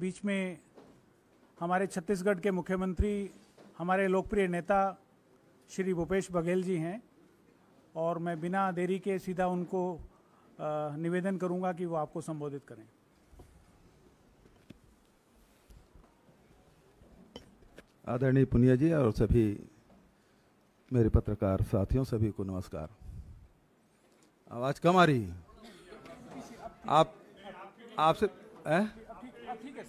बीच में हमारे छत्तीसगढ़ के मुख्यमंत्री हमारे लोकप्रिय नेता श्री भूपेश बघेल जी हैं और मैं बिना देरी के सीधा उनको निवेदन करूंगा कि वो आपको संबोधित करें आदरणीय पुनिया जी और सभी मेरे पत्रकार साथियों सभी को नमस्कार आवाज़ कम आ रही है आप आपसे ठीक है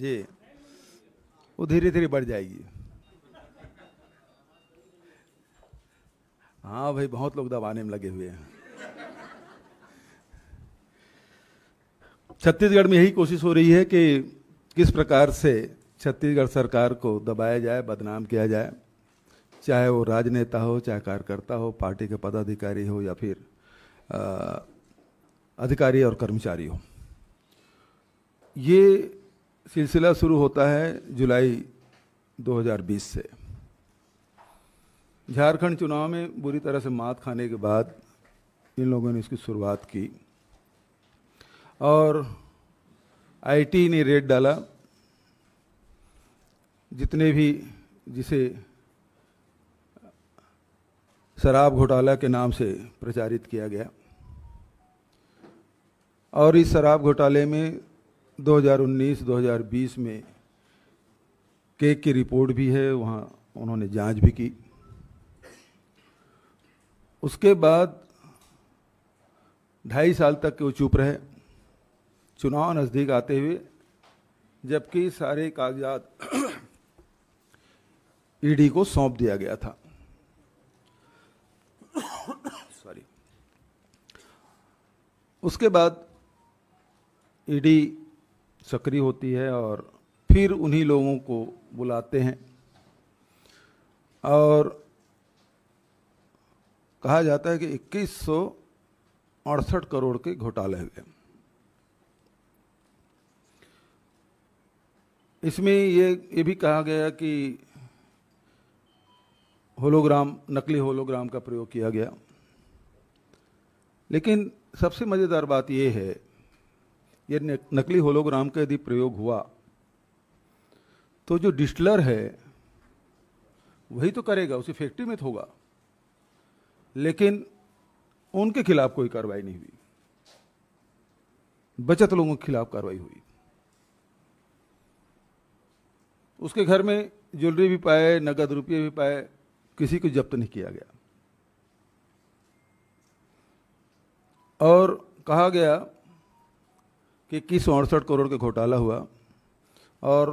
जी वो धीरे धीरे बढ़ जाएगी हाँ भाई बहुत लोग दबाने में लगे हुए हैं छत्तीसगढ़ में यही कोशिश हो रही है कि किस प्रकार से छत्तीसगढ़ सरकार को दबाया जाए बदनाम किया जाए चाहे वो राजनेता हो चाहे कार्यकर्ता हो पार्टी के पदाधिकारी हो या फिर आ, अधिकारी और कर्मचारी हो ये सिलसिला शुरू होता है जुलाई 2020 से झारखंड चुनाव में बुरी तरह से मात खाने के बाद इन लोगों ने इसकी शुरुआत की और आईटी ने रेट डाला जितने भी जिसे शराब घोटाला के नाम से प्रचारित किया गया और इस शराब घोटाले में 2019-2020 में केक की रिपोर्ट भी है वहाँ उन्होंने जांच भी की उसके बाद ढाई साल तक वो चुप रहे चुनाव नज़दीक आते हुए जबकि सारे कागजात ईडी को सौंप दिया गया था सॉरी उसके बाद ईडी सक्रिय होती है और फिर उन्हीं लोगों को बुलाते हैं और कहा जाता है कि इक्कीस करोड़ के घोटाले हुए इसमें ये ये भी कहा गया कि होलोग्राम नकली होलोग्राम का प्रयोग किया गया लेकिन सबसे मज़ेदार बात यह है ये नकली होलोग्राम का यदि प्रयोग हुआ तो जो डिस्टलर है वही तो करेगा उसी फैक्ट्री में तो होगा लेकिन उनके खिलाफ कोई कार्रवाई नहीं हुई बचत लोगों के खिलाफ कार्रवाई हुई उसके घर में ज्वेलरी भी पाए नगद रुपये भी पाए किसी को जब्त नहीं किया गया और कहा गया कि इक्कीस अड़सठ करोड़ का घोटाला हुआ और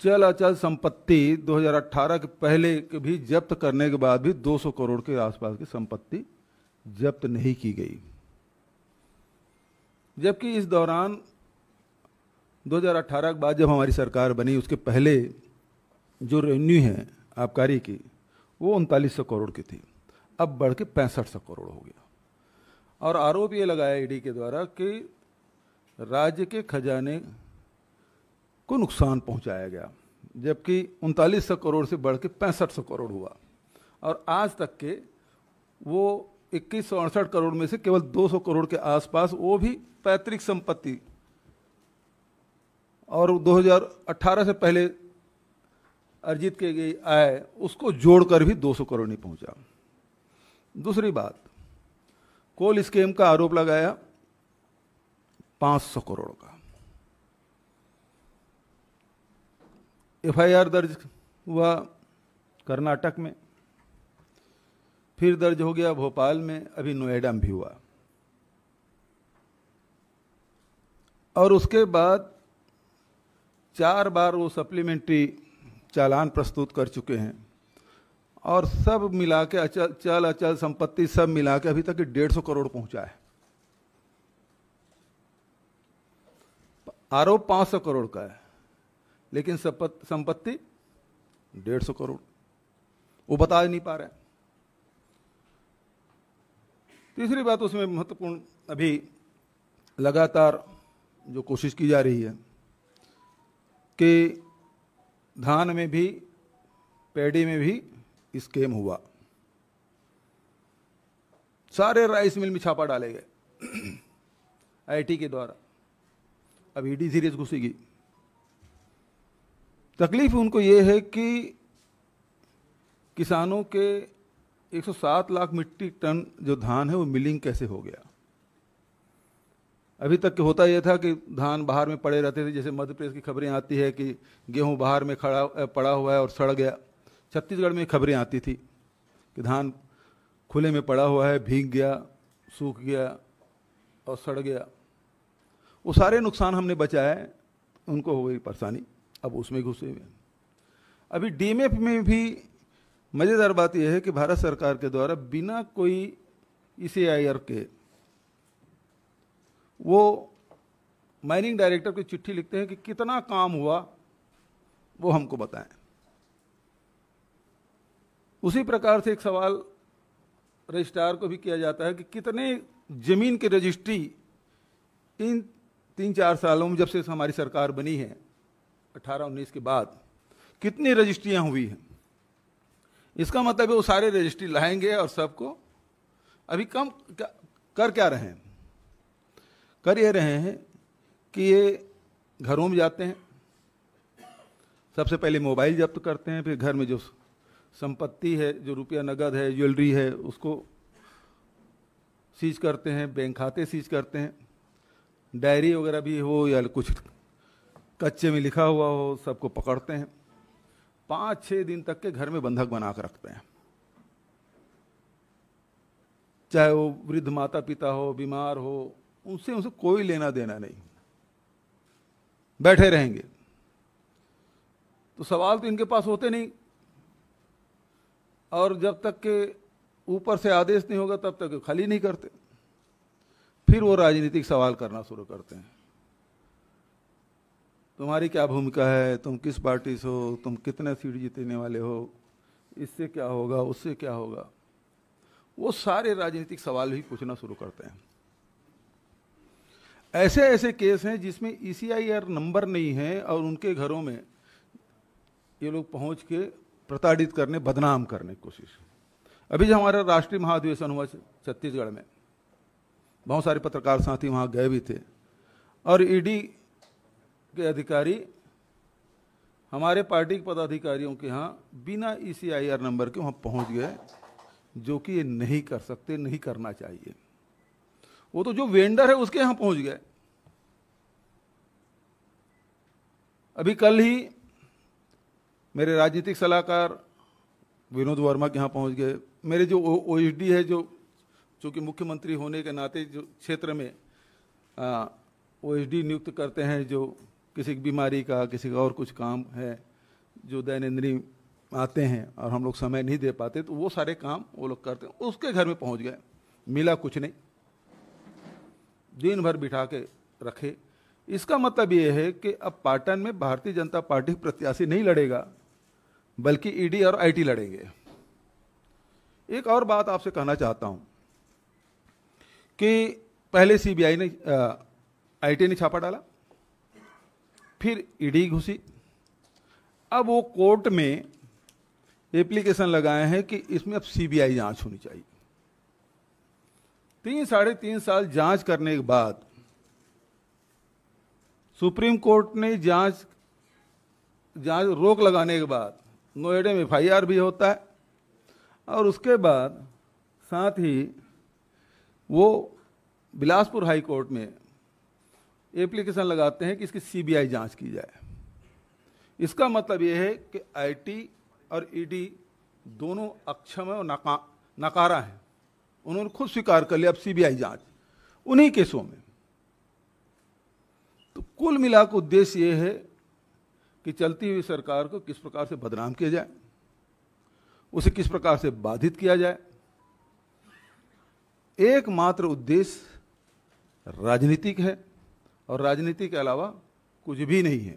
चल अचल संपत्ति 2018 के पहले के भी जब्त करने के बाद भी 200 करोड़ के आसपास की संपत्ति जब्त नहीं की गई जबकि इस दौरान 2018 के बाद जब हमारी सरकार बनी उसके पहले जो रेवेन्यू है आबकारी की वो उनतालीस सौ करोड़ की थी अब बढ़ के पैंसठ सौ करोड़ हो गया और आरोप ये लगाया ईडी e के द्वारा कि राज्य के खजाने को नुकसान पहुंचाया गया जबकि उनतालीस सौ करोड़ से बढ़ के पैंसठ सौ करोड़ हुआ और आज तक के वो इक्कीस सौ अड़सठ करोड़ में से केवल दो सौ करोड़ के आसपास वो भी पैतृक संपत्ति और 2018 से पहले अर्जित की गई आय उसको जोड़कर भी 200 करोड़ नहीं पहुंचा दूसरी बात कोल स्कीम का आरोप लगाया 500 करोड़ का आर दर्ज हुआ कर्नाटक में फिर दर्ज हो गया भोपाल में अभी नोएडा में भी हुआ और उसके बाद चार बार वो सप्लीमेंट्री चालान प्रस्तुत कर चुके हैं और सब मिला के अचल चल अचल संपत्ति सब मिला के अभी तक डेढ़ सौ करोड़ पहुंचा है आरोप सौ करोड़ का है लेकिन संपत्ति डेढ़ सौ करोड़ वो बता नहीं पा रहे तीसरी बात उसमें महत्वपूर्ण अभी लगातार जो कोशिश की जा रही है कि धान में भी पेड़ी में भी स्केम हुआ सारे राइस मिल में छापा डाले गए आईटी के द्वारा अब ईडी e सीरीज घुसेगी तकलीफ उनको ये है कि किसानों के 107 लाख मिट्टी टन जो धान है वो मिलिंग कैसे हो गया अभी तक होता यह था कि धान बाहर में पड़े रहते थे जैसे मध्य प्रदेश की खबरें आती है कि गेहूं बाहर में खड़ा पड़ा हुआ है और सड़ गया छत्तीसगढ़ में खबरें आती थी कि धान खुले में पड़ा हुआ है भीग गया सूख गया और सड़ गया वो सारे नुकसान हमने बचाए उनको हो गई परेशानी अब उसमें घुसे हुए अभी डीएमएफ में भी मज़ेदार बात यह है कि भारत सरकार के द्वारा बिना कोई ई के वो माइनिंग डायरेक्टर को चिट्ठी लिखते हैं कि कितना काम हुआ वो हमको बताएं उसी प्रकार से एक सवाल रजिस्ट्रार को भी किया जाता है कि कितने ज़मीन की रजिस्ट्री इन तीन चार सालों में जब से हमारी सरकार बनी है 18 उन्नीस के बाद कितनी रजिस्ट्रियाँ हुई हैं इसका मतलब है वो सारे रजिस्ट्री लाएंगे और सबको अभी कम कर क्या रहे हैं कर ये रहे हैं कि ये घरों में जाते हैं सबसे पहले मोबाइल जब्त करते हैं फिर घर में जो संपत्ति है जो रुपया नगद है ज्वेलरी है उसको सीज करते हैं बैंक खाते सीज करते हैं डायरी वगैरह भी हो या कुछ कच्चे में लिखा हुआ हो सबको पकड़ते हैं पांच छह दिन तक के घर में बंधक बना कर रखते हैं चाहे वो वृद्ध माता पिता हो बीमार हो उनसे उनसे कोई लेना देना नहीं बैठे रहेंगे तो सवाल तो इनके पास होते नहीं और जब तक के ऊपर से आदेश नहीं होगा तब तक खाली नहीं करते फिर वो राजनीतिक सवाल करना शुरू करते हैं तुम्हारी क्या भूमिका है तुम किस पार्टी से हो तुम कितने सीट जीतने वाले हो इससे क्या होगा उससे क्या होगा वो सारे राजनीतिक सवाल भी पूछना शुरू करते हैं ऐसे ऐसे केस हैं जिसमें ई e नंबर नहीं है और उनके घरों में ये लोग पहुंच के प्रताड़ित करने बदनाम करने की कोशिश अभी जो हमारा राष्ट्रीय महाधिवेशन हुआ छत्तीसगढ़ में बहुत सारे पत्रकार साथी वहाँ गए भी थे और ईडी e के अधिकारी हमारे पार्टी के पदाधिकारियों के यहाँ बिना ईसीआईआर e नंबर के वहाँ पहुँच गए जो कि ये नहीं कर सकते नहीं करना चाहिए वो तो जो वेंडर है उसके यहाँ पहुँच गए अभी कल ही मेरे राजनीतिक सलाहकार विनोद वर्मा के यहाँ पहुँच गए मेरे जो ओ e है जो चूँकि मुख्यमंत्री होने के नाते जो क्षेत्र में ओ नियुक्त करते हैं जो किसी बीमारी का किसी का और कुछ काम है जो दैनंदिनी आते हैं और हम लोग समय नहीं दे पाते तो वो सारे काम वो लोग करते हैं उसके घर में पहुंच गए मिला कुछ नहीं दिन भर बिठा के रखे इसका मतलब ये है कि अब पाटन में भारतीय जनता पार्टी प्रत्याशी नहीं लड़ेगा बल्कि ईडी e और आईटी लड़ेंगे एक और बात आपसे कहना चाहता हूं कि पहले सीबीआई ने आईटी ने छापा डाला फिर ईडी e घुसी अब वो कोर्ट में एप्लीकेशन लगाए हैं कि इसमें अब सीबीआई जांच होनी चाहिए तीन साढ़े तीन साल जांच करने के बाद सुप्रीम कोर्ट ने जांच जांच रोक लगाने के बाद नोएडा में एफ भी होता है और उसके बाद साथ ही वो बिलासपुर हाई कोर्ट में एप्लीकेशन लगाते हैं कि इसकी सीबीआई जांच की जाए इसका मतलब यह है कि आईटी और ईडी e दोनों अक्षम और नका नकारा हैं उन्होंने खुद स्वीकार कर लिया अब सीबीआई जांच उन्हीं केसों में तो कुल मिलाकर उद्देश्य यह है कि चलती हुई सरकार को किस प्रकार से बदनाम किया जाए उसे किस प्रकार से बाधित किया जाए एकमात्र उद्देश्य राजनीतिक है और राजनीति के अलावा कुछ भी नहीं है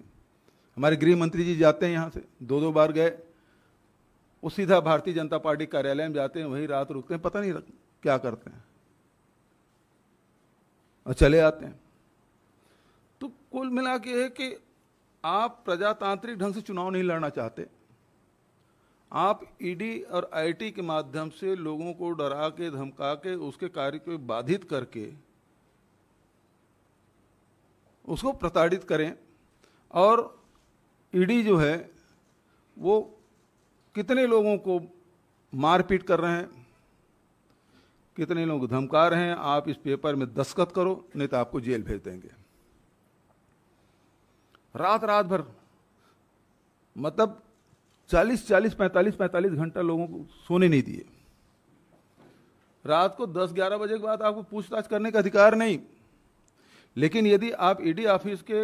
हमारे गृह मंत्री जी जाते हैं यहाँ से दो दो बार गए वो सीधा भारतीय जनता पार्टी कार्यालय में जाते हैं वहीं रात रुकते हैं पता नहीं क्या करते हैं और चले आते हैं तो कुल मिला के है कि आप प्रजातांत्रिक ढंग से चुनाव नहीं लड़ना चाहते आप ईडी e और आईटी के माध्यम से लोगों को डरा के धमका के उसके कार्य को बाधित करके उसको प्रताड़ित करें और ईडी e जो है वो कितने लोगों को मारपीट कर रहे हैं कितने लोग धमका रहे हैं आप इस पेपर में दस्खत करो नहीं तो आपको जेल भेज देंगे रात रात भर मतलब चालीस चालीस पैंतालीस पैंतालीस घंटा लोगों को सोने नहीं दिए रात को दस ग्यारह बजे के बाद आपको पूछताछ करने का अधिकार नहीं लेकिन यदि आप ईडी ऑफिस के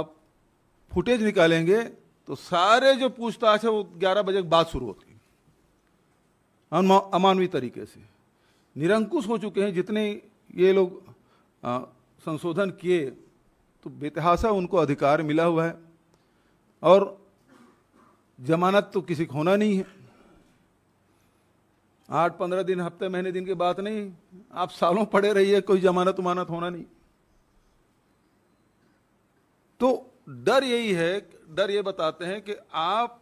आप फुटेज निकालेंगे तो सारे जो पूछताछ है वो ग्यारह बजे के बाद शुरू होती अमानवीय तरीके से निरंकुश हो चुके हैं जितने ये लोग आ, संशोधन किए तो बेतहासा उनको अधिकार मिला हुआ है और जमानत तो किसी को होना नहीं है आठ पंद्रह दिन हफ्ते महीने दिन की बात नहीं आप सालों पड़े रहिए कोई जमानत उमानत होना नहीं तो डर यही है डर ये बताते हैं कि आप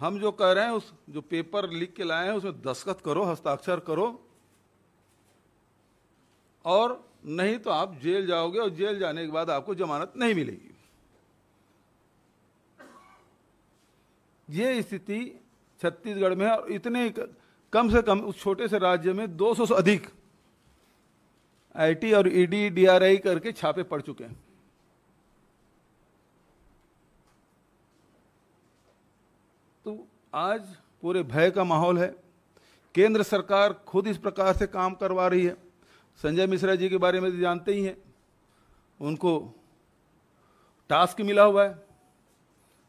हम जो कह रहे हैं उस जो पेपर लिख के लाए हैं उसमें दस्खत करो हस्ताक्षर करो और नहीं तो आप जेल जाओगे और जेल जाने के बाद आपको जमानत नहीं मिलेगी ये स्थिति छत्तीसगढ़ में और इतने कम से कम उस छोटे से राज्य में 200 से अधिक आईटी और ईडी e डीआरआई करके छापे पड़ चुके हैं तो आज पूरे भय का माहौल है केंद्र सरकार खुद इस प्रकार से काम करवा रही है संजय मिश्रा जी के बारे में तो जानते ही हैं उनको टास्क मिला हुआ है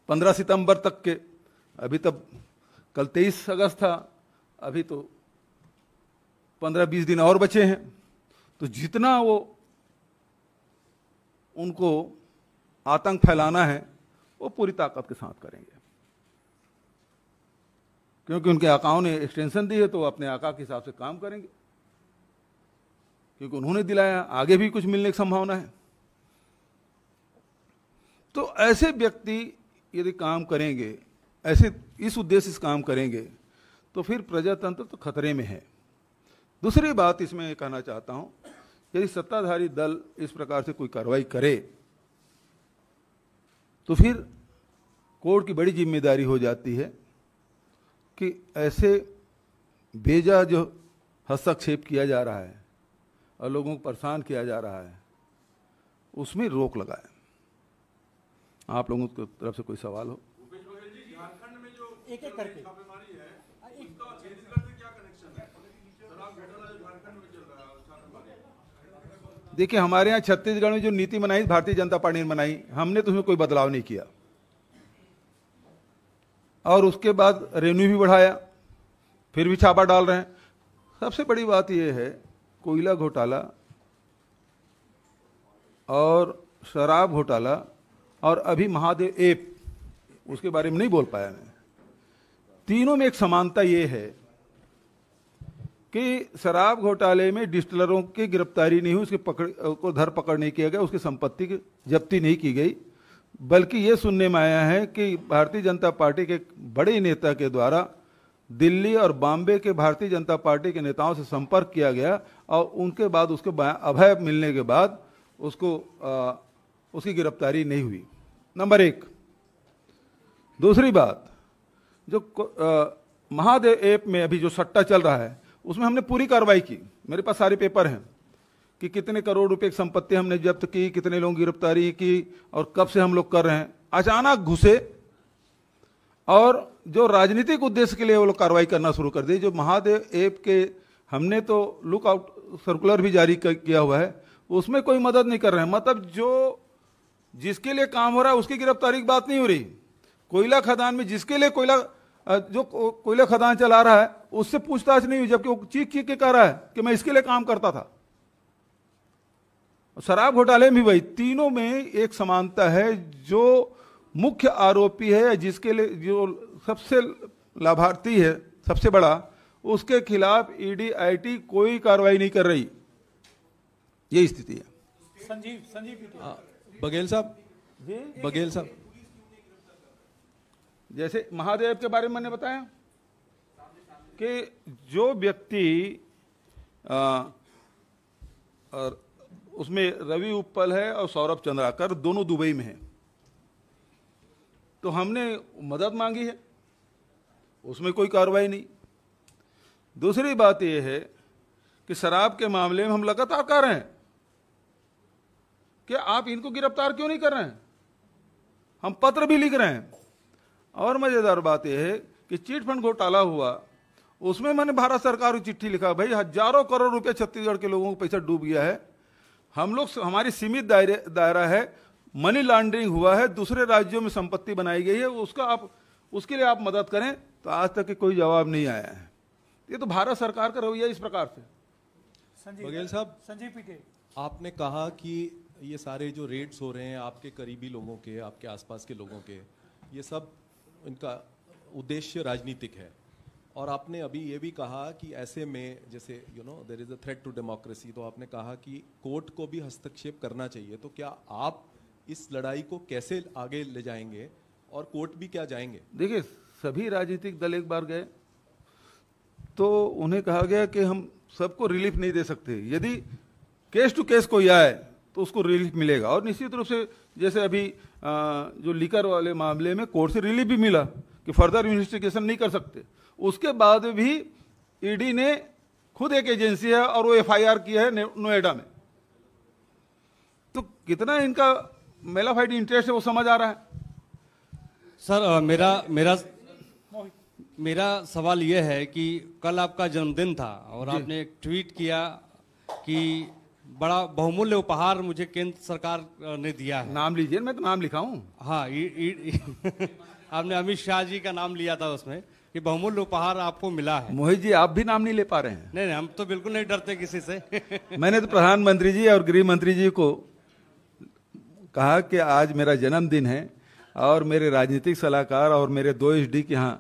पंद्रह सितंबर तक के अभी तब तो कल तेईस अगस्त था अभी तो पंद्रह बीस दिन और बचे हैं तो जितना वो उनको आतंक फैलाना है वो पूरी ताकत के साथ करेंगे क्योंकि उनके आकाओं ने एक्सटेंशन दी है तो अपने आका के हिसाब से काम करेंगे क्योंकि उन्होंने दिलाया आगे भी कुछ मिलने की संभावना है तो ऐसे व्यक्ति यदि काम करेंगे ऐसे इस उद्देश्य से काम करेंगे तो फिर प्रजातंत्र तो खतरे में है दूसरी बात इसमें कहना चाहता हूँ यदि सत्ताधारी दल इस प्रकार से कोई कार्रवाई करे तो फिर कोर्ट की बड़ी जिम्मेदारी हो जाती है कि ऐसे बेजा जो हस्तक्षेप किया जा रहा है और लोगों को परेशान किया जा रहा है उसमें रोक लगाए आप लोगों की तरफ से कोई सवाल हो एक एक करके हाँ, देखिए हमारे यहाँ छत्तीसगढ़ में जो नीति बनाई भारतीय जनता पार्टी ने बनाई हमने तो उसमें कोई बदलाव नहीं किया और उसके बाद रेवेन्यू भी बढ़ाया फिर भी छापा डाल रहे हैं सबसे बड़ी बात यह है कोयला घोटाला और शराब घोटाला और अभी महादेव एप उसके बारे में नहीं बोल पाया मैं तीनों में एक समानता ये है कि शराब घोटाले में डिस्टलरों की गिरफ्तारी नहीं हुई उसके पकड़ को धर पकड़ नहीं किया गया उसकी संपत्ति की जब्ती नहीं की गई बल्कि ये सुनने में आया है कि भारतीय जनता पार्टी के बड़े नेता के द्वारा दिल्ली और बॉम्बे के भारतीय जनता पार्टी के नेताओं से संपर्क किया गया और उनके बाद उसके अभय मिलने के बाद उसको आ, उसकी गिरफ्तारी नहीं हुई नंबर एक दूसरी बात जो महादेव ऐप में अभी जो सट्टा चल रहा है उसमें हमने पूरी कार्रवाई की मेरे पास सारे पेपर हैं कि कितने करोड़ रुपए की संपत्ति हमने जब्त की कितने लोगों की गिरफ्तारी की और कब से हम लोग कर रहे हैं अचानक घुसे और जो राजनीतिक उद्देश्य के लिए वो लोग कार्रवाई करना शुरू कर दी जो महादेव ऐप के हमने तो लुक आउट सर्कुलर भी जारी किया हुआ है उसमें कोई मदद नहीं कर रहे हैं मतलब जो जिसके लिए काम हो रहा है उसकी गिरफ्तारी की बात नहीं हो रही कोयला खदान में जिसके लिए कोयला जो कोयला खदान चला रहा है उससे पूछताछ नहीं हुई जबकि वो चीख चीख के कह रहा है कि मैं इसके लिए काम करता था शराब घोटाले में भी तीनों में एक समानता है जो मुख्य आरोपी है जिसके लिए जो सबसे लाभार्थी है सबसे बड़ा उसके खिलाफ ईडी e आईटी कोई कार्रवाई नहीं कर रही यही स्थिति है संजीव संजीव तो- हाँ, बघेल साहब बघेल साहब जैसे महादेव के बारे में मैंने बताया कि जो व्यक्ति उसमें रवि उपल है और सौरभ चंद्राकर दोनों दुबई में हैं तो हमने मदद मांगी है उसमें कोई कार्रवाई नहीं दूसरी बात यह है कि शराब के मामले में हम लगातार कर रहे हैं कि आप इनको गिरफ्तार क्यों नहीं कर रहे हैं हम पत्र भी लिख रहे हैं और मज़ेदार बात यह है कि चीट फंड घोटाला हुआ उसमें मैंने भारत सरकार को चिट्ठी लिखा भाई हजारों करोड़ रुपए छत्तीसगढ़ के लोगों को पैसा डूब गया है हम लोग हमारी सीमित दायरे दायरा है मनी लॉन्ड्रिंग हुआ है दूसरे राज्यों में संपत्ति बनाई गई है उसका आप उसके लिए आप मदद करें तो आज तक के कोई जवाब नहीं आया है ये तो भारत सरकार का रवैया इस प्रकार से संजीव बघेल साहब संजीव पीके आपने कहा कि ये सारे जो रेड्स हो रहे हैं आपके करीबी लोगों के आपके आसपास के लोगों के ये सब इनका उद्देश्य राजनीतिक है और आपने अभी ये भी कहा कि ऐसे में जैसे you know there is a threat to democracy तो आपने कहा कि कोर्ट को भी हस्तक्षेप करना चाहिए तो क्या आप इस लड़ाई को कैसे आगे ले जाएंगे और कोर्ट भी क्या जाएंगे देखिए सभी राजनीतिक दल एक बार गए तो उन्हें कहा गया कि हम सबको रिलीफ नहीं दे सकते यदि केस टू केस कोई आए तो उसको रिलीफ मिलेगा और निश्चित रूप से जैसे अभी जो लीकर वाले मामले में कोर्ट से रिलीफ भी मिला कि फर्दर इन्वेस्टिगेशन नहीं कर सकते उसके बाद भी ईडी e ने खुद एक एजेंसी है और वो एफआईआर किया है नोएडा में तो कितना इनका मेलाफाइड इंटरेस्ट है वो समझ आ रहा है सर आ, मेरा मेरा मेरा सवाल यह है कि कल आपका जन्मदिन था और आपने एक ट्वीट किया कि बड़ा बहुमूल्य उपहार मुझे केंद्र सरकार ने दिया है नाम लीजिए मैं तो नाम लिखा हूँ हाँ इ, इ, इ, आपने अमित शाह जी का नाम लिया था उसमें कि बहुमूल्य उपहार आपको मिला है मोहित जी आप भी नाम नहीं ले पा रहे हैं नहीं नहीं हम तो बिल्कुल नहीं डरते किसी से मैंने तो प्रधानमंत्री जी और गृह मंत्री जी को कहा कि आज मेरा जन्मदिन है और मेरे राजनीतिक सलाहकार और मेरे दो एच डी के यहाँ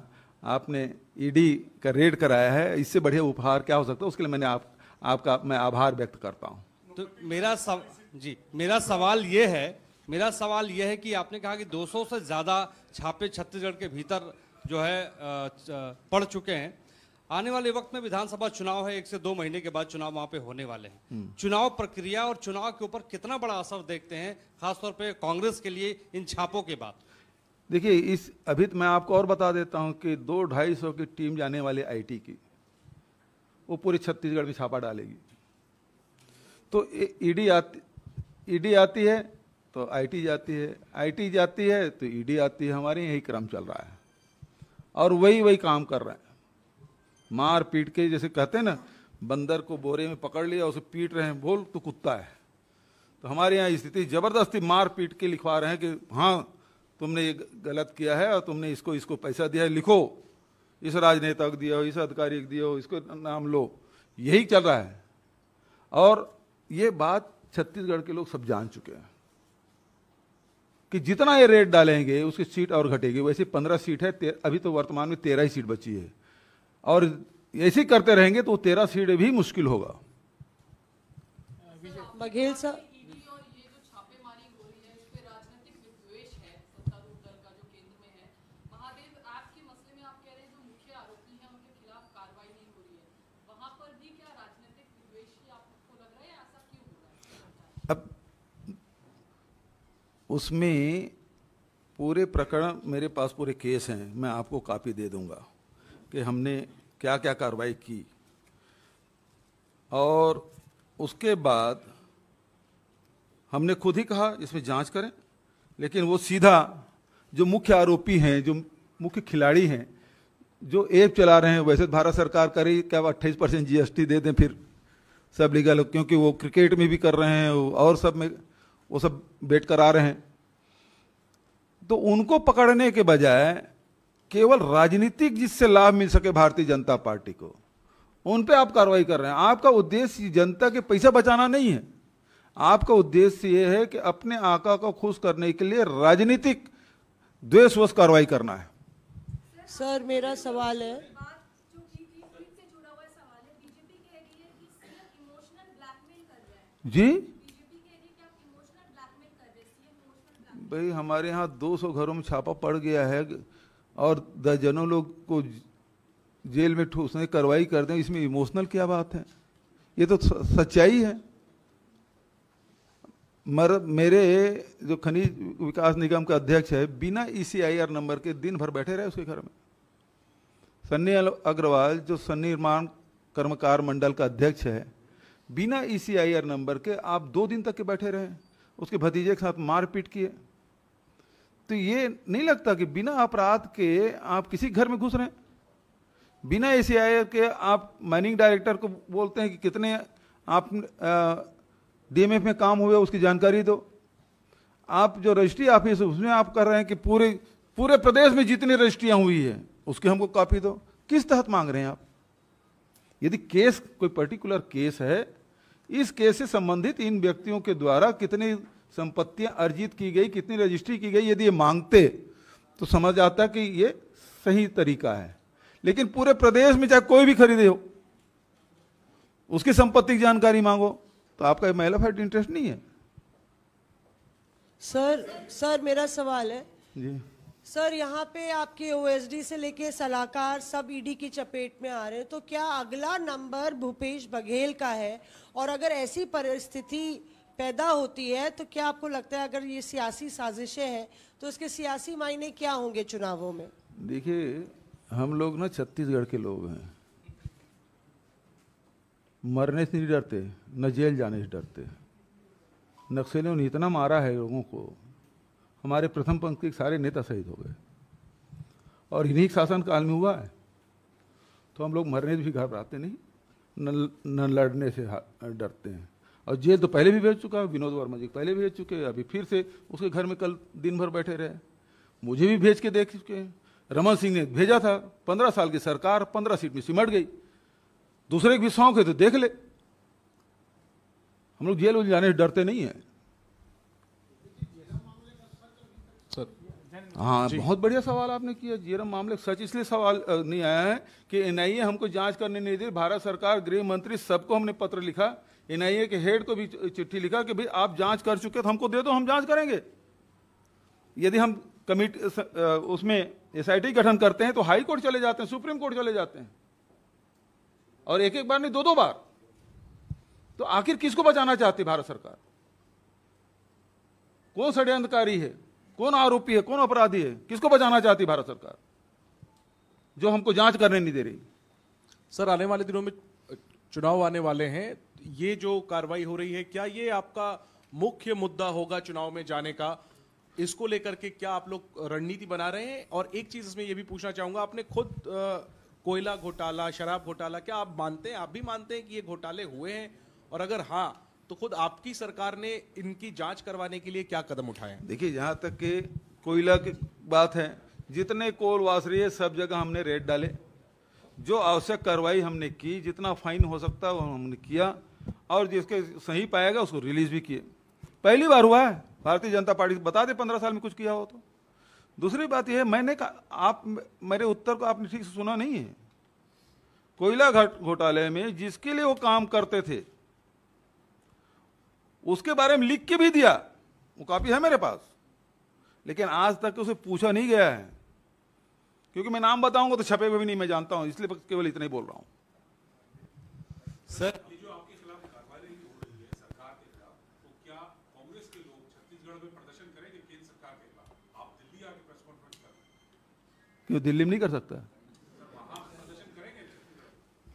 आपने ईडी का रेड कराया है इससे बढ़िया उपहार क्या हो सकता है उसके लिए मैंने आप आपका मैं आभार व्यक्त करता हूँ तो मेरा सव... जी मेरा सवाल ये है मेरा सवाल यह है कि आपने कहा कि 200 से ज़्यादा छापे छत्तीसगढ़ के भीतर जो है पड़ चुके हैं आने वाले वक्त में विधानसभा चुनाव है एक से दो महीने के बाद चुनाव वहां पे होने वाले हैं हम्म। चुनाव प्रक्रिया और चुनाव के ऊपर कितना बड़ा असर देखते हैं खासतौर पे कांग्रेस के लिए इन छापों के बाद देखिए इस अभी तो मैं आपको और बता देता हूँ कि दो ढाई सौ की टीम जाने वाली आई की वो पूरे छत्तीसगढ़ में छापा डालेगी तो ईडी e आती ईडी e आती है तो आईटी जाती है आईटी जाती है तो ईडी e आती है हमारे यही क्रम चल रहा है और वही वही काम कर रहे हैं मार पीट के जैसे कहते हैं ना बंदर को बोरे में पकड़ लिया उसे पीट रहे हैं बोल तो कुत्ता है तो हमारे यहाँ स्थिति जबरदस्ती मार पीट के लिखवा रहे हैं कि हाँ तुमने ये गलत किया है और तुमने इसको इसको पैसा दिया है लिखो इस राजनेता को दिया हो इस अधिकारी को दिया हो इसको नाम लो यही चल रहा है और ये बात छत्तीसगढ़ के लोग सब जान चुके हैं कि जितना ये रेट डालेंगे उसकी सीट और घटेगी वैसे पंद्रह सीट है अभी तो वर्तमान में तेरह ही सीट बची है और ऐसे करते रहेंगे तो तेरह सीट भी मुश्किल होगा बघेल साहब उसमें पूरे प्रकरण मेरे पास पूरे केस हैं मैं आपको कापी दे दूंगा कि हमने क्या क्या कार्रवाई की और उसके बाद हमने खुद ही कहा इसमें जांच करें लेकिन वो सीधा जो मुख्य आरोपी हैं जो मुख्य खिलाड़ी हैं जो एप चला रहे हैं वैसे भारत सरकार करी क्या क्या अट्ठाईस परसेंट जी दे दें फिर सब लीगल क्योंकि वो क्रिकेट में भी कर रहे हैं और सब में वो सब वेट करा रहे हैं तो उनको पकड़ने के बजाय केवल राजनीतिक जिससे लाभ मिल सके भारतीय जनता पार्टी को उन पे आप कार्रवाई कर रहे हैं आपका उद्देश्य जनता के पैसा बचाना नहीं है आपका उद्देश्य यह है कि अपने आका को खुश करने के लिए राजनीतिक द्वेषवश कार्रवाई करना है सर मेरा सवाल है जी भाई हमारे यहाँ 200 घरों में छापा पड़ गया है और दर्जनों लोग को जेल में ठूसने कार्रवाई कर दें इसमें इमोशनल क्या बात है ये तो सच्चाई है मर मेरे जो खनिज विकास निगम का अध्यक्ष है बिना ईसीआईआर e नंबर के दिन भर बैठे रहे उसके घर में सन्नी अग्रवाल जो सन्निर्माण कर्मकार मंडल का अध्यक्ष है बिना ईसीआईआर e नंबर के आप दो दिन तक के बैठे रहे उसके भतीजे के साथ मारपीट किए तो ये नहीं लगता कि बिना अपराध के आप किसी घर में घुस रहे हैं बिना ए के आप माइनिंग डायरेक्टर को बोलते हैं कि कितने आप डीएमएफ में काम हुए उसकी जानकारी दो आप जो रजिस्ट्री ऑफिस उसमें आप कर रहे हैं कि पूरे पूरे प्रदेश में जितनी रजिस्ट्रियाँ हुई है उसकी हमको कॉपी दो किस तहत मांग रहे हैं आप यदि केस कोई पर्टिकुलर केस है इस केस से संबंधित इन व्यक्तियों के द्वारा कितने संपत्तियां अर्जित की गई कितनी रजिस्ट्री की गई यदि ये मांगते तो समझ आता कि ये सही तरीका है लेकिन पूरे प्रदेश में चाहे कोई भी खरीदे हो उसकी संपत्ति की जानकारी मांगो तो आपका महिला फैट इंटरेस्ट नहीं है सर सर मेरा सवाल है जी सर यहाँ पे आपके ओएसडी से लेके सलाहकार सब ईडी e की चपेट में आ रहे हैं तो क्या अगला नंबर भूपेश बघेल का है और अगर ऐसी परिस्थिति पैदा होती है तो क्या आपको लगता है अगर ये सियासी साजिशें हैं तो इसके सियासी मायने क्या होंगे चुनावों में देखिए हम लोग ना छत्तीसगढ़ के लोग हैं मरने से नहीं डरते न जेल जाने से डरते नक्सलियों ने इतना मारा है लोगों को हमारे प्रथम पंक्ति के सारे नेता शहीद हो गए और इन्हीं शासनकाल में हुआ है तो हम लोग मरने से भी घबराते नहीं न, न लड़ने से डरते हैं और जेल तो पहले भी भेज चुका है विनोद वर्मा जी पहले भी भेज चुके हैं अभी फिर से उसके घर में कल दिन भर बैठे रहे मुझे भी भेज के देख चुके हैं रमन सिंह ने भेजा था पंद्रह साल की सरकार पंद्रह सीट में सिमट गई दूसरे भी शौक है तो देख ले हम लोग जेल में जाने से डरते नहीं है हाँ बहुत बढ़िया सवाल आपने किया जेरम मामले सच इसलिए सवाल नहीं आया है कि एनआईए हमको जांच करने नहीं दे भारत सरकार गृह मंत्री सबको हमने पत्र लिखा एनआईए के हेड को भी चिट्ठी लिखा कि भाई आप जांच कर चुके तो हमको दे दो हम जांच करेंगे यदि हम कमिट उसमें एस गठन करते हैं तो हाई कोर्ट चले जाते हैं सुप्रीम कोर्ट चले जाते हैं और एक एक बार नहीं दो दो बार तो आखिर किसको बचाना चाहती भारत सरकार कौन षड्यंत्रकारी है कौन आरोपी है कौन अपराधी है किसको बचाना चाहती भारत सरकार जो हमको जांच करने नहीं दे रही सर आने वाले दिनों में चुनाव आने वाले हैं ये जो कार्रवाई हो रही है क्या ये आपका मुख्य मुद्दा होगा चुनाव में जाने का इसको लेकर के क्या आप लोग रणनीति बना रहे हैं और एक चीज इसमें यह भी पूछना चाहूंगा आपने खुद कोयला घोटाला शराब घोटाला क्या आप मानते हैं आप भी मानते हैं कि ये घोटाले हुए हैं और अगर हाँ तो खुद आपकी सरकार ने इनकी जांच करवाने के लिए क्या कदम उठाए देखिए जहाँ तक के कोयला की बात है जितने कोल वास है सब जगह हमने रेट डाले जो आवश्यक कार्रवाई हमने की जितना फाइन हो सकता है वो हमने किया और जिसके सही पाया गया उसको रिलीज भी किए पहली बार हुआ है भारतीय जनता पार्टी बता दे पंद्रह साल में कुछ किया हो तो दूसरी बात यह है मैंने कहा आप मेरे उत्तर को आपने ठीक से सुना नहीं है कोयला घट घोटाले में जिसके लिए वो काम करते थे उसके बारे में लिख के भी दिया वो काफी है मेरे पास लेकिन आज तक उसे पूछा नहीं गया है क्योंकि मैं नाम बताऊंगा तो छपे हुए भी नहीं मैं जानता हूं इसलिए केवल इतना ही बोल रहा हूं सर क्यों दिल्ली में नहीं कर सकता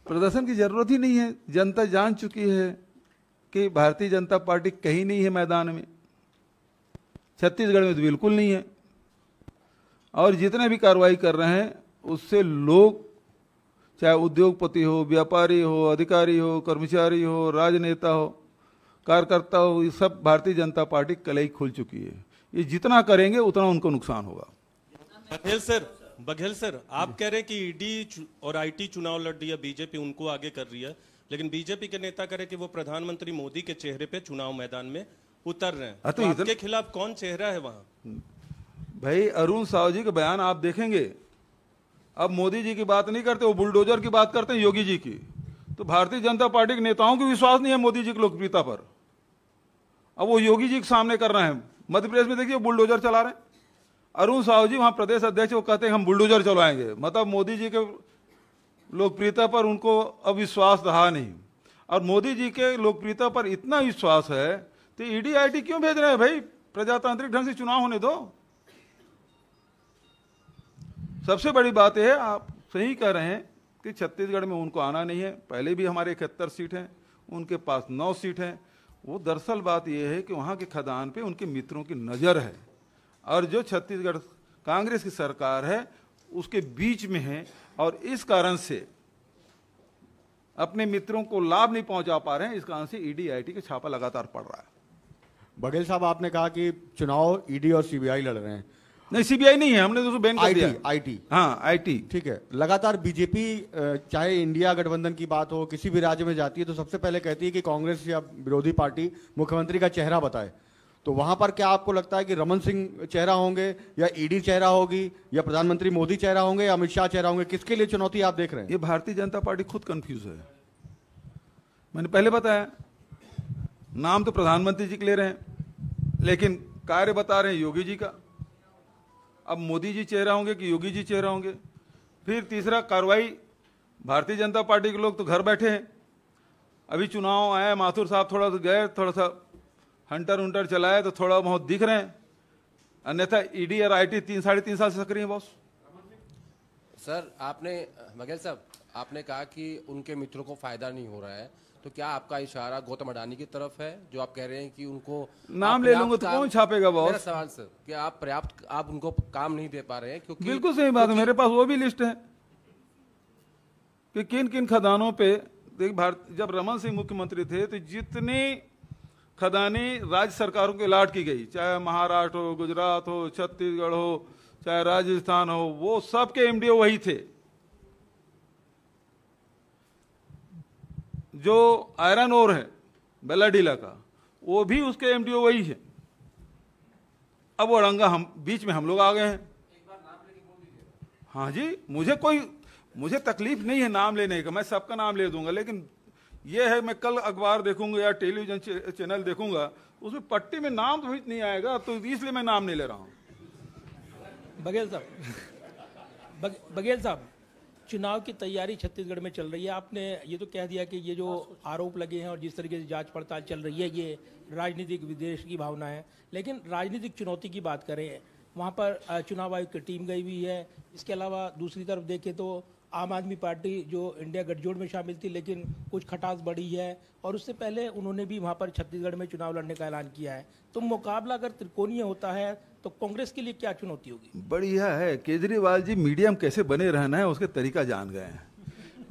प्रदर्शन की जरूरत ही नहीं है जनता जान चुकी है कि भारतीय जनता पार्टी कहीं नहीं है मैदान में छत्तीसगढ़ में तो बिल्कुल नहीं है और जितने भी कार्रवाई कर रहे हैं उससे लोग चाहे उद्योगपति हो व्यापारी हो अधिकारी हो कर्मचारी हो राजनेता हो कार्यकर्ता हो ये सब भारतीय जनता पार्टी कलई खुल चुकी है ये जितना करेंगे उतना उनको नुकसान होगा सर बघेल सर आप कह रहे हैं कि ईडी और आईटी चुनाव लड़ रही है बीजेपी उनको आगे कर रही है लेकिन बीजेपी के नेता कह रहे कि वो प्रधानमंत्री मोदी के चेहरे पे चुनाव मैदान में उतर रहे हैं हाँ, तो, तो आपके खिलाफ कौन चेहरा है वहां भाई अरुण साहु जी के बयान आप देखेंगे अब मोदी जी की बात नहीं करते वो बुलडोजर की बात करते हैं योगी जी की तो भारतीय जनता पार्टी के नेताओं को विश्वास नहीं है मोदी जी की लोकप्रियता पर अब वो योगी जी के सामने कर रहे हैं मध्यप्रदेश में देखिए बुलडोजर चला रहे हैं अरुण साहू जी वहाँ प्रदेश अध्यक्ष वो कहते हैं हम बुलडोजर चलाएंगे मतलब मोदी जी के लोकप्रियता पर उनको अब विश्वास रहा नहीं और मोदी जी के लोकप्रियता पर इतना विश्वास है तो ईडी e क्यों भेज रहे हैं भाई प्रजातांत्रिक ढंग से चुनाव होने दो सबसे बड़ी बात यह है आप सही कह रहे हैं कि छत्तीसगढ़ में उनको आना नहीं है पहले भी हमारे इकहत्तर सीट हैं उनके पास नौ सीट हैं वो दरअसल बात यह है कि वहाँ के खदान पे उनके मित्रों की नज़र है और जो छत्तीसगढ़ कांग्रेस की सरकार है उसके बीच में है और इस कारण से अपने मित्रों को लाभ नहीं पहुंचा पा रहे हैं इस कारण से ईडी टी का छापा लगातार पड़ रहा है बघेल साहब आपने कहा कि चुनाव ईडी e और सीबीआई लड़ रहे हैं नहीं सीबीआई नहीं है हमने दोस्तों बैन कर दिया आईटी हाँ आईटी ठीक है लगातार बीजेपी चाहे इंडिया गठबंधन की बात हो किसी भी राज्य में जाती है तो सबसे पहले कहती है कि कांग्रेस या विरोधी पार्टी मुख्यमंत्री का चेहरा बताए तो वहां पर क्या आपको लगता है कि रमन सिंह चेहरा होंगे या ईडी चेहरा होगी या प्रधानमंत्री मोदी चेहरा होंगे या अमित शाह चेहरा होंगे किसके लिए चुनौती आप देख रहे हैं ये भारतीय जनता पार्टी खुद कंफ्यूज है मैंने पहले बताया नाम तो प्रधानमंत्री जी के ले रहे हैं लेकिन कार्य बता रहे हैं योगी जी का अब मोदी जी चेहरा होंगे कि योगी जी चेहरा होंगे फिर तीसरा कार्रवाई भारतीय जनता पार्टी के लोग तो घर बैठे हैं अभी चुनाव आए माथुर साहब थोड़ा सा गए थोड़ा सा हंटर उंटर चलाए तो थोड़ा बहुत दिख रहे हैं अन्यथा ईडी e और आईटी तीन साढ़े तीन साल से सक्रिय बॉस सर आपने बघेल साहब आपने कहा कि उनके मित्रों को फायदा नहीं हो रहा है तो क्या आपका इशारा गौतम अडानी की तरफ है जो आप कह रहे हैं कि उनको नाम ले लूंगा तो कौन छापेगा बहुत सवाल सर कि आप पर्याप्त आप उनको काम नहीं दे पा रहे हैं क्योंकि बिल्कुल सही बात है मेरे पास वो भी लिस्ट है कि किन किन खदानों पे देख भारत जब रमन सिंह मुख्यमंत्री थे तो जितनी खदानी राज्य सरकारों के अलाट की गई चाहे महाराष्ट्र हो गुजरात हो छत्तीसगढ़ हो चाहे राजस्थान हो वो सबके एमडीओ वही थे जो आयरन ओर है बेलाडीला का वो भी उसके एमडीओ वही है अब वो रंगा हम बीच में हम लोग आ गए हैं हाँ जी मुझे कोई मुझे तकलीफ नहीं है नाम लेने का मैं सबका नाम ले दूंगा लेकिन ये है मैं कल अखबार देखूंगा या टेलीविजन चैनल देखूंगा उसमें पट्टी में नाम तो नहीं आएगा तो इसलिए मैं नाम नहीं ले रहा हूँ बघेल साहब बघेल साहब चुनाव की तैयारी छत्तीसगढ़ में चल रही है आपने ये तो कह दिया कि ये जो आरोप लगे हैं और जिस तरीके से जांच पड़ताल चल रही है ये राजनीतिक विदेश की भावना है लेकिन राजनीतिक चुनौती की बात करें वहाँ पर चुनाव आयोग की टीम गई हुई है इसके अलावा दूसरी तरफ देखें तो आम आदमी पार्टी जो इंडिया गठजोड़ में शामिल थी लेकिन कुछ खटास बढ़ी है और उससे पहले उन्होंने भी वहाँ पर छत्तीसगढ़ में चुनाव लड़ने का ऐलान किया है तो मुकाबला अगर त्रिकोणीय होता है तो कांग्रेस के लिए क्या चुनौती होगी बढ़िया है केजरीवाल जी मीडियम कैसे बने रहना है उसके तरीका जान गए हैं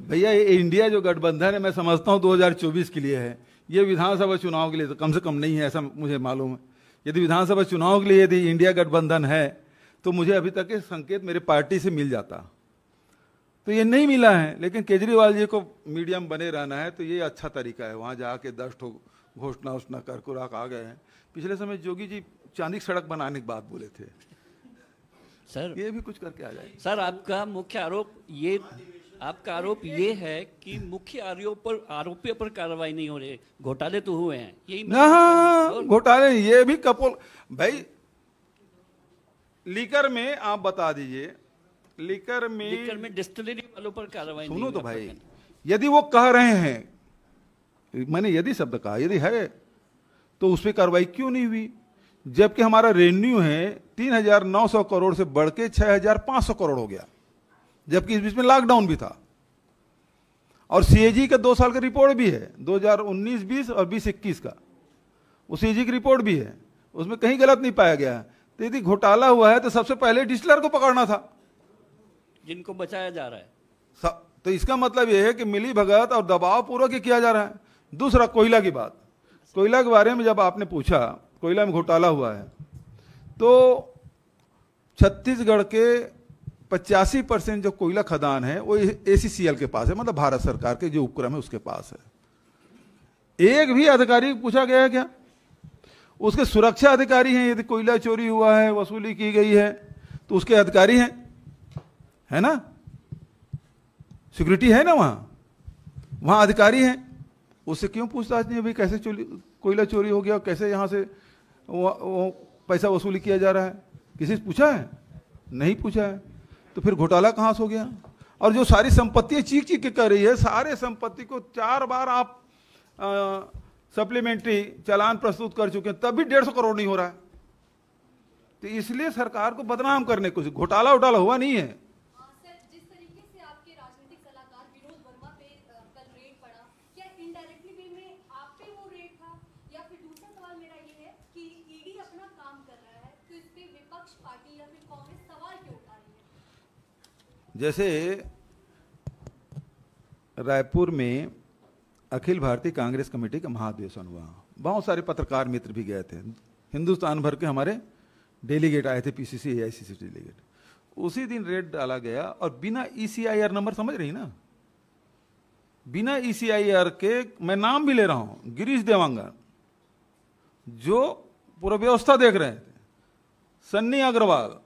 भैया ये इंडिया जो गठबंधन है मैं समझता हूँ 2024 के लिए है ये विधानसभा चुनाव के लिए तो कम से कम नहीं है ऐसा मुझे मालूम है यदि विधानसभा चुनाव के लिए यदि इंडिया गठबंधन है तो मुझे अभी तक के संकेत मेरे पार्टी से मिल जाता तो ये नहीं मिला है लेकिन केजरीवाल जी को मीडियम बने रहना है तो ये अच्छा तरीका है वहाँ जाके दस ठो घोषणा उषणा कर कुराक आ गए हैं पिछले समय जोगी जी चांदी सड़क बनाने की बात बोले थे सर ये भी कुछ करके आ जाए सर आपका मुख्य आरोप ये आपका आरोप ये है कि मुख्य आरोप पर आरोपियों पर कार्रवाई नहीं हो रही घोटाले तो हुए हैं यही हाँ, हाँ, घोटाले ये भी कपोल भाई लीकर में आप बता दीजिए लिकर में लिकर में डिस्टिलरी वालों पर कार्रवाई सुनो तो भाई यदि वो कह रहे हैं मैंने यदि शब्द कहा यदि है तो उस पर कार्रवाई क्यों नहीं हुई जबकि हमारा रेवेन्यू है तीन हजार नौ सौ करोड़ से बढ़ के छह हजार पांच सौ करोड़ हो गया जबकि इस बीच में लॉकडाउन भी था और सीएजी का दो साल का रिपोर्ट भी है 2019-20 और 2021 का वो सीएजी की रिपोर्ट भी है उसमें कहीं गलत नहीं पाया गया है तो यदि घोटाला हुआ है तो सबसे पहले डिस्लर को पकड़ना था जिनको बचाया जा रहा है तो इसका मतलब यह है कि मिली भगत और दबाव पूर्वक किया जा रहा है दूसरा कोयला की बात कोयला के बारे में जब आपने पूछा कोयला में घोटाला हुआ है तो छत्तीसगढ़ के पचासी परसेंट जो कोयला खदान है वो ए के पास है मतलब भारत सरकार के जो उपक्रम है उसके पास है एक भी अधिकारी पूछा गया है क्या उसके सुरक्षा अधिकारी हैं यदि कोयला चोरी हुआ है वसूली की गई है तो उसके अधिकारी हैं है ना सिक्योरिटी है ना वहां वहां अधिकारी हैं उससे क्यों पूछताछ नहीं भाई कैसे चोरी कोयला चोरी हो गया कैसे यहां से वो, वो पैसा वसूली किया जा रहा है किसी से पूछा है नहीं पूछा है तो फिर घोटाला कहां से हो गया और जो सारी संपत्ति चीख चीख के कर रही है सारे संपत्ति को चार बार आप सप्लीमेंट्री चालान प्रस्तुत कर चुके हैं तब भी डेढ़ सौ करोड़ नहीं हो रहा है तो इसलिए सरकार को बदनाम करने को घोटाला उटाला हुआ नहीं है जैसे रायपुर में अखिल भारतीय कांग्रेस कमेटी का महाधिवेशन हुआ बहुत सारे पत्रकार मित्र भी गए थे हिंदुस्तान भर के हमारे डेलीगेट आए थे पीसीसी एआईसीसी डेलीगेट उसी दिन रेड डाला गया और बिना ईसीआईआर e नंबर समझ रही ना बिना ईसीआईआर e के मैं नाम भी ले रहा हूं गिरीश देवांगन जो पूरा व्यवस्था देख रहे थे सन्नी अग्रवाल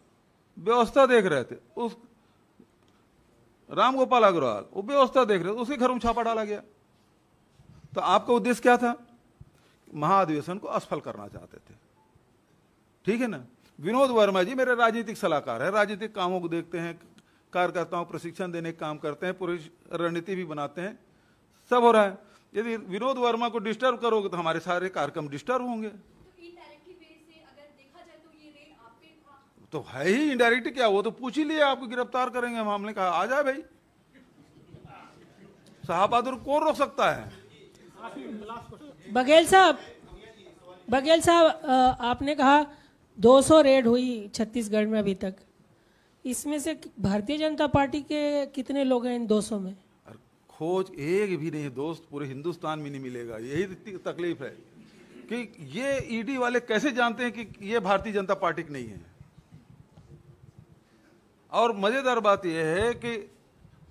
व्यवस्था देख रहे थे उस राम गोपाल अग्रवाल वो व्यवस्था देख रहे थे उसके घर में छापा डाला गया तो आपका उद्देश्य क्या था महाअधिवेशन को असफल करना चाहते थे ठीक है ना विनोद वर्मा जी मेरे राजनीतिक सलाहकार है राजनीतिक कामों को देखते हैं कार्यकर्ताओं को प्रशिक्षण देने का काम करते हैं पूरी रणनीति भी बनाते हैं सब हो रहा है यदि विनोद वर्मा को डिस्टर्ब करोगे तो हमारे सारे कार्यक्रम डिस्टर्ब होंगे तो है ही इंडायरेक्ट क्या वो तो पूछ ही लिया आपको गिरफ्तार करेंगे हम हमने कहा आ जाए भाई साहब बहादुर कौन रोक सकता है बघेल साहब बघेल साहब आपने कहा 200 रेड हुई छत्तीसगढ़ में अभी तक इसमें से भारतीय जनता पार्टी के कितने लोग हैं इन 200 में खोज एक भी नहीं दोस्त पूरे हिंदुस्तान में नहीं मिलेगा यही तो तकलीफ है कि ये ईडी वाले कैसे जानते हैं कि ये भारतीय जनता पार्टी की नहीं है और मज़ेदार बात यह है कि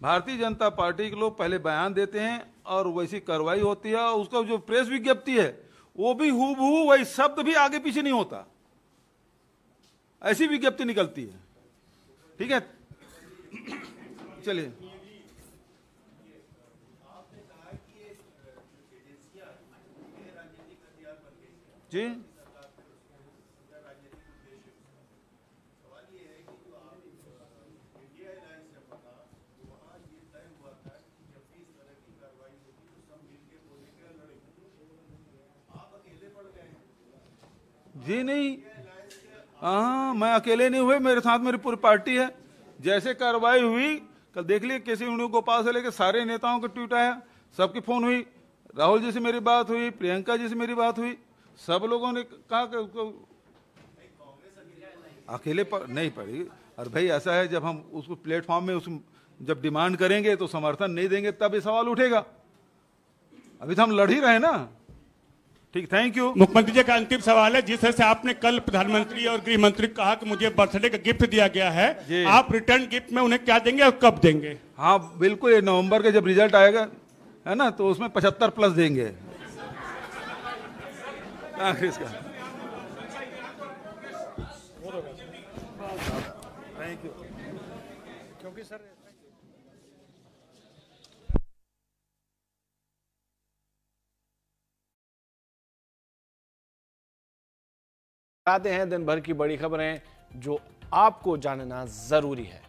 भारतीय जनता पार्टी के लोग पहले बयान देते हैं और वैसी कार्रवाई होती है और उसका जो प्रेस विज्ञप्ति है वो भी हु वही शब्द भी आगे पीछे नहीं होता ऐसी विज्ञप्ति निकलती है ठीक है चलिए जी जी नहीं हाँ मैं अकेले नहीं हुए मेरे साथ मेरी पूरी पार्टी है जैसे कार्रवाई हुई कल देख लिए केसी गोपाल से लेकर सारे नेताओं को ट्वीट आया सबकी फोन हुई राहुल जी से मेरी बात हुई प्रियंका जी से मेरी बात हुई सब लोगों ने कहा अकेले पर नहीं पड़ी और भाई ऐसा है जब हम उसको प्लेटफॉर्म में उस जब डिमांड करेंगे तो समर्थन नहीं देंगे तब ये सवाल उठेगा अभी तो हम लड़ ही रहे ना ठीक थैंक यू मुख्यमंत्री जी का अंतिम सवाल है जिस तरह से आपने कल प्रधानमंत्री और गृह मंत्री कहा कि मुझे बर्थडे का गिफ्ट दिया गया है आप रिटर्न गिफ्ट में उन्हें क्या देंगे और कब देंगे हाँ बिल्कुल नवम्बर का जब रिजल्ट आएगा है ना तो उसमें पचहत्तर प्लस देंगे आखिर हाँ, का आते हैं दिन भर की बड़ी खबरें जो आपको जानना जरूरी है